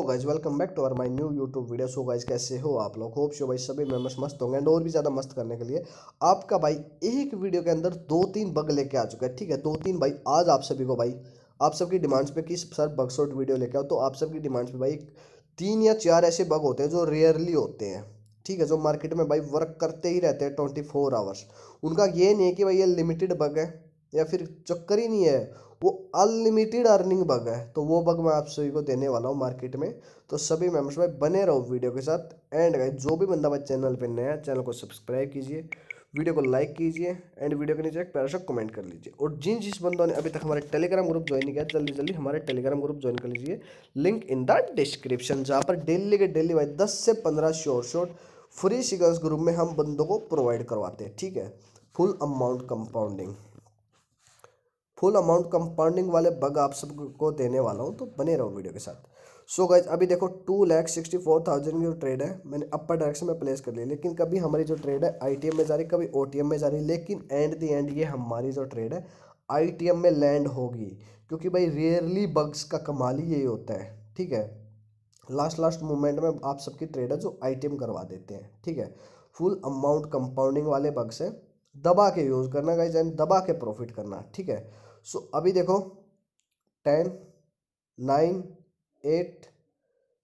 so guys welcome back to our my new YouTube video so guys कैसे हो आप लोग होप शो भाई सभी मेम्बर्स मस्त होंगे एंड और भी ज़्यादा मस्त करने के लिए आपका भाई एक वीडियो के अंदर दो तीन बग लेके आ चुका है ठीक है दो तीन भाई आज आप सभी को भाई आप सबकी डिमांड्स पे किस सर बग शॉट वीडियो लेके आओ तो आप सबकी डिमांड्स पे भाई तीन या चार ऐसे बग होते हैं जो रेयरली होते हैं ठीक है जो मार्केट में भाई वर्क करते ही रहते हैं ट्वेंटी आवर्स उनका ये नहीं है कि भाई ये लिमिटेड बग है या फिर चक्कर ही नहीं है वो अनलिमिटेड अर्निंग बग है तो वो बग मैं आप सभी को देने वाला हूँ मार्केट में तो सभी मेम्बर्स भाई बने रहो वीडियो के साथ एंड भाई जो भी बंदा भाई चैनल पर नया चैनल को सब्सक्राइब कीजिए वीडियो को लाइक कीजिए एंड वीडियो के नीचे एक पैर सा कमेंट कर लीजिए और जिन जिस बंदों ने अभी तक हमारे टेलीग्राम ग्रुप ज्वाइन नहीं किया जल्दी जल्दी हमारे टेलीग्राम ग्रुप ज्वाइन कर लीजिए लिंक इन द डिस्क्रिप्शन जहाँ पर डेली के डेली भाई दस से पंद्रह शॉर्ट शॉर्ट फ्री सिगर्स ग्रुप में हम बंदों को प्रोवाइड करवाते हैं ठीक है full amount compounding full amount compounding वाले बग आप सबको देने वाला हूँ तो बने रहो वीडियो के साथ सो so गाइज अभी देखो two lakh sixty four thousand की जो ट्रेड है मैंने अपर डायरेक्शन में प्लेस कर ली लेकिन कभी हमारी जो ट्रेड है आई में जा रही कभी ओ में जा रही लेकिन एंड दी एंड ये हमारी जो ट्रेड है आई में लैंड होगी क्योंकि भाई रेयरली बग्स का कमाल ही यही होता है ठीक है लास्ट लास्ट मोमेंट में आप सबकी ट्रेड है जो आई करवा देते हैं ठीक है फुल अमाउंट कंपाउंडिंग वाले बग्स हैं दबा के यूज़ करना गाइज एंड दबा के प्रॉफिट करना ठीक है सो so, अभी देखो ten nine eight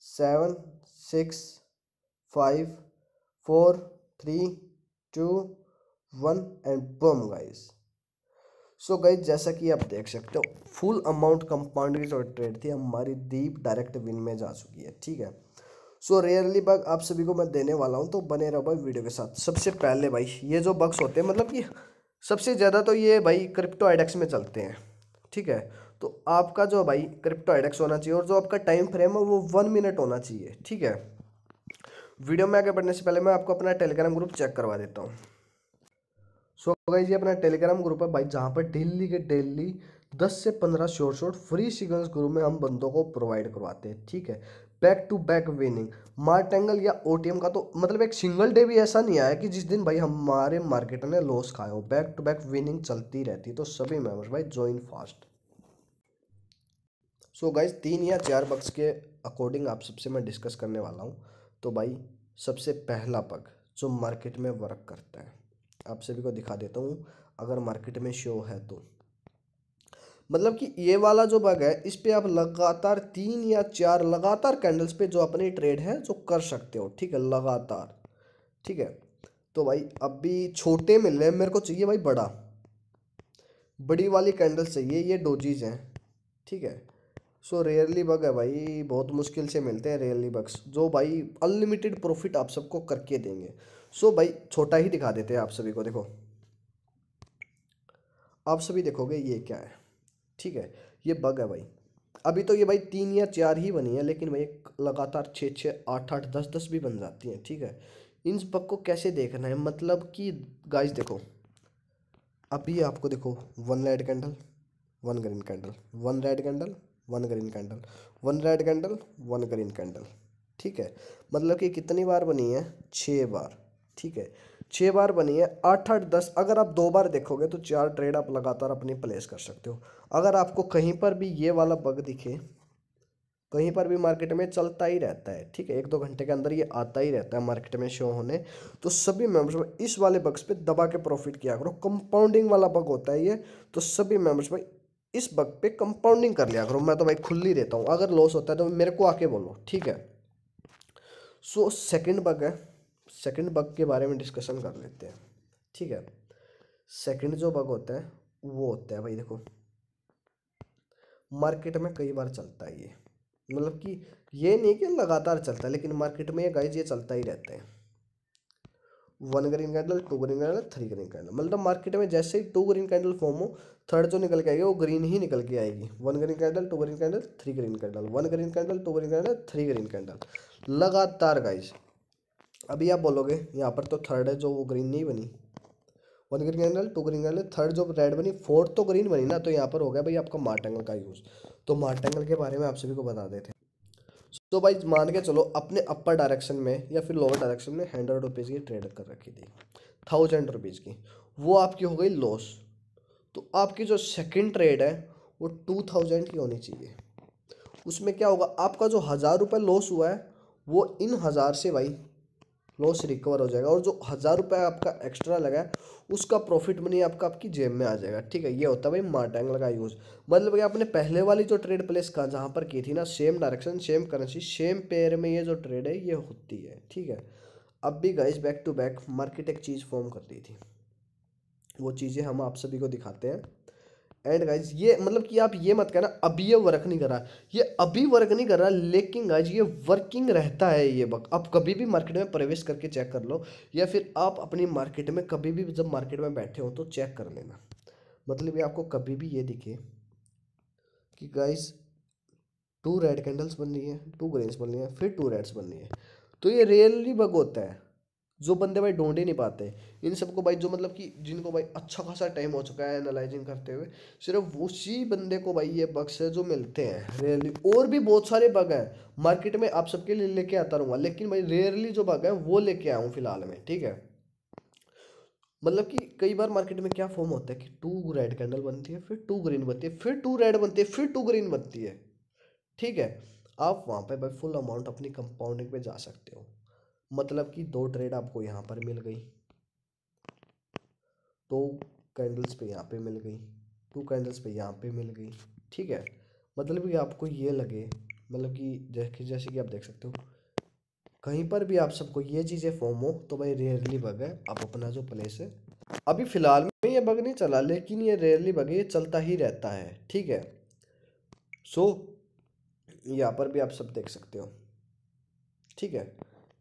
seven six five four three two one and bam guys so guys जैसा कि आप देख सकते हो फुल अमाउंट की और ट्रेड थी हमारी डीप डायरेक्ट विन में जा चुकी है ठीक है सो रेयरली बग आप सभी को मैं देने वाला हूँ तो बने रहो भाई वीडियो के साथ सबसे पहले भाई ये जो बग्स होते हैं मतलब कि सबसे ज़्यादा तो ये भाई क्रिप्टो एडेक्स में चलते हैं ठीक है तो आपका जो भाई क्रिप्टो एडेक्स होना चाहिए और जो आपका टाइम फ्रेम है वो वन मिनट होना चाहिए ठीक है वीडियो में आगे बढ़ने से पहले मैं आपको अपना टेलीग्राम ग्रुप चेक करवा देता हूँ सो so, गई ये अपना टेलीग्राम ग्रुप है भाई जहाँ पर डेली के डेली दस से पंद्रह short short free signals group में हम बंदों को प्रोवाइड करवाते हैं ठीक है back to back winning martingale या ओ का तो मतलब एक सिंगल डे भी ऐसा नहीं आया कि जिस दिन भाई हमारे मार्केट ने लॉस खाए हो बैक टू बैक विनिंग चलती रहती है तो सभी मेम्बर्स भाई ज्वाइन फास्ट सो गाइज तीन या चार पक्ष के अकॉर्डिंग आप सबसे मैं डिस्कस करने वाला हूँ तो भाई सबसे पहला पग जो मार्केट में वर्क करता है आप सभी को दिखा देता हूँ अगर मार्केट में शो है तो मतलब कि ये वाला जो बग है इस पर आप लगातार तीन या चार लगातार कैंडल्स पे जो अपनी ट्रेड है जो कर सकते हो ठीक है लगातार ठीक है तो भाई अब भी छोटे मिल रहे हैं मेरे को चाहिए भाई बड़ा बड़ी वाली कैंडल्स चाहिए ये डोजीज हैं ठीक है सो रेयरली बग है भाई बहुत मुश्किल से मिलते हैं रेयरली बग्स जो भाई अनलिमिटेड प्रॉफिट आप सबको करके देंगे सो भाई छोटा ही दिखा देते हैं आप सभी को देखो आप सभी देखोगे ये क्या है ठीक है ये बग है भाई अभी तो ये भाई तीन या चार ही बनी है लेकिन भाई लगातार छः छः आठ आठ दस दस भी बन जाती हैं ठीक है इन बग को कैसे देखना है मतलब कि गाइस देखो अभी आपको देखो one red candle one green candle one red candle one green candle one red candle one green candle ठीक है मतलब कि कितनी बार बनी है छः बार ठीक है छः बार बनी है आठ आठ दस अगर आप दो बार देखोगे तो चार ट्रेड आप लगातार अपनी प्लेस कर सकते हो अगर आपको कहीं पर भी ये वाला बग दिखे कहीं पर भी मार्केट में चलता ही रहता है ठीक है एक दो घंटे के अंदर ये आता ही रहता है मार्केट में शो होने तो सभी मेंबर्स भाई इस वाले बग्स पे दबा के प्रॉफिट किया करो कंपाउंडिंग वाला बग होता है ये तो सभी मेंबर्स भाई इस बग पे कंपाउंडिंग कर लिया करो मैं तो भाई खुली देता हूँ अगर लॉस होता है तो मेरे को आके बोलो ठीक है सो सेकेंड बग है सेकंड बग के बारे में डिस्कशन कर लेते हैं ठीक है सेकंड जो बग होता है वो होता है भाई देखो मार्केट में कई बार चलता है ये मतलब कि ये नहीं कि लगातार चलता है लेकिन मार्केट में ये गाइज ये चलता ही रहता है one green candle two green candle three green candle मतलब मार्केट में जैसे ही टू ग्रीन कैंडल फॉर्म हो थर्ड जो निकल के आएगी वो ग्रीन ही निकल के आएगी one green candle two green candle three green candle one green candle two green candle three green candle लगातार गाइज अभी आप बोलोगे यहाँ पर तो थर्ड है जो वो ग्रीन नहीं बनी one green candle two green candle third जो रेड बनी फोर्थ तो ग्रीन बनी ना तो यहाँ पर हो गया भाई आपका मार्ट का यूज़ तो मार्टेंगल के बारे में आप सभी को बता देते हैं तो भाई मान के चलो अपने अपर डायरेक्शन में या फिर लोअर डायरेक्शन में हंड्रेड रुपीज़ की ट्रेड कर रखी थी थाउजेंड रुपीज़ की वो आपकी हो गई लॉस तो आपकी जो सेकेंड ट्रेड है वो टू थाउजेंड की होनी चाहिए उसमें क्या होगा आपका जो हज़ार रुपये लॉस हुआ है वो इन हज़ार से भाई लॉस रिकवर हो जाएगा और जो हज़ार रुपये आपका एक्स्ट्रा लगा है उसका प्रॉफिट मनी आपका आपकी जेब में आ जाएगा ठीक है ये होता है भाई मार्टेंगल का यूज़ मतलब कि आपने पहले वाली जो ट्रेड प्लेस कहा जहाँ पर की थी ना same direction same currency same pair में ये जो ट्रेड है ये होती है ठीक है अब भी guys back to back market एक चीज़ फॉर्म कर थी वो चीज़ें हम आप सभी को दिखाते हैं एंड गाइज ये मतलब कि आप ये मत कहना अभी ये वर्क नहीं कर रहा ये अभी वर्क नहीं कर रहा लेकिन गाइज ये वर्किंग रहता है ये बग आप कभी भी मार्केट में प्रवेश करके चेक कर लो या फिर आप अपनी मार्केट में कभी भी जब मार्केट में बैठे हो तो चेक कर लेना मतलब ये आपको कभी भी ये दिखे कि गाइज टू रेड कैंडल्स बन रही है टू ग्रेन्स बन रही है फिर टू रेड्स बन रही है तो ये रियली बग होता है जो बंदे भाई ढूंढ ही नहीं पाते इन सबको भाई जो मतलब कि जिनको भाई अच्छा खासा टाइम हो चुका है एनालाइजिंग करते हुए सिर्फ उसी बंदे को भाई ये बग्स है जो मिलते हैं रेयरली और भी बहुत सारे बग हैं मार्केट में आप सबके लिए लेके आता रहूँगा लेकिन भाई रेयरली जो बग हैं वो लेके आया हूँ फिलहाल में ठीक है मतलब कि कई बार मार्केट में क्या फॉर्म होता है कि टू रेड कैंडल बनती है फिर टू ग्रीन बनती है फिर टू रेड बनती है फिर टू ग्रीन बनती है ठीक है आप वहाँ पर भाई फुल अमाउंट अपनी कंपाउंडिंग पे जा सकते हो मतलब कि दो ट्रेड आपको यहाँ पर मिल गई दो कैंडल्स पे यहाँ पे मिल गई टू कैंडल्स पे यहाँ पे मिल गई ठीक है मतलब कि आपको ये लगे मतलब कि जैसे जैसे कि आप देख सकते हो कहीं पर भी आप सबको ये चीज़ें फॉर्म हो तो भाई रेयरली बग है आप अपना जो प्लेस है अभी फ़िलहाल में ये बग नहीं चला लेकिन ये रेयरली बग ये चलता ही रहता है ठीक है सो so, यहाँ पर भी आप सब देख सकते हो ठीक है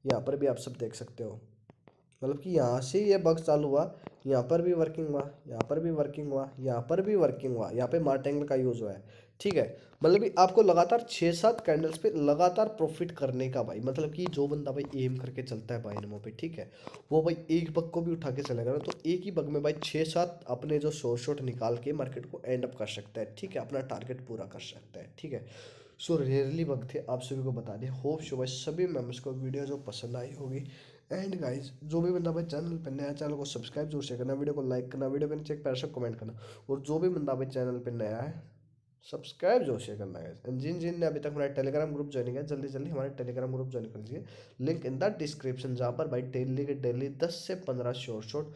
यहाँ पर भी आप सब देख सकते हो मतलब कि यहाँ से ये बग चालू हुआ यहाँ पर भी वर्किंग हुआ यहाँ पर भी वर्किंग हुआ यहाँ पर भी वर्किंग हुआ यहाँ पे मार्टेंगल का यूज़ हुआ है ठीक है मतलब कि आपको लगातार छः सात कैंडल्स पे लगातार प्रॉफिट करने का भाई मतलब कि जो बंदा भाई एम करके चलता है नमो पे ठीक है वो भाई एक बग को भी उठा के चलेगा ना तो एक ही बग में भाई छः सात अपने जो शॉर्ट शॉर्ट निकाल के मार्केट को एंड अप कर सकता है ठीक है अपना टारगेट पूरा कर सकता है ठीक है सो रेयरली वक्त थे आप सभी को बता दें होप शो भाई सभी मेम्बर्स को वीडियो जो पसंद आई होगी एंड गाइज जो भी बंदा भाई चैनल पर नया चैनल को सब्सक्राइब जरूर से करना वीडियो को लाइक करना वीडियो पर चेक पैर से कमेंट करना और जो भी बंदा भाई चैनल पर नया है सब्सक्राइब जरूर शेयर करना है जिन जिन ने अभी तक हमारा टेलीग्राम ग्रुप ज्वाइन किया जल्दी जल्दी हमारे टेलीग्राम ग्रुप ज्वाइन कर लीजिए लिंक इन द डिस्क्रिप्शन जहाँ पर भाई डेली के डेली दस से पंद्रह short short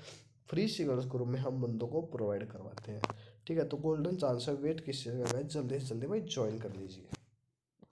free signals group में हम बंदों को प्रोवाइड करवाते हैं ठीक है तो गोल्डन चांस है वेट किस जल्दी से जल्दी भाई ज्वाइन कर लीजिए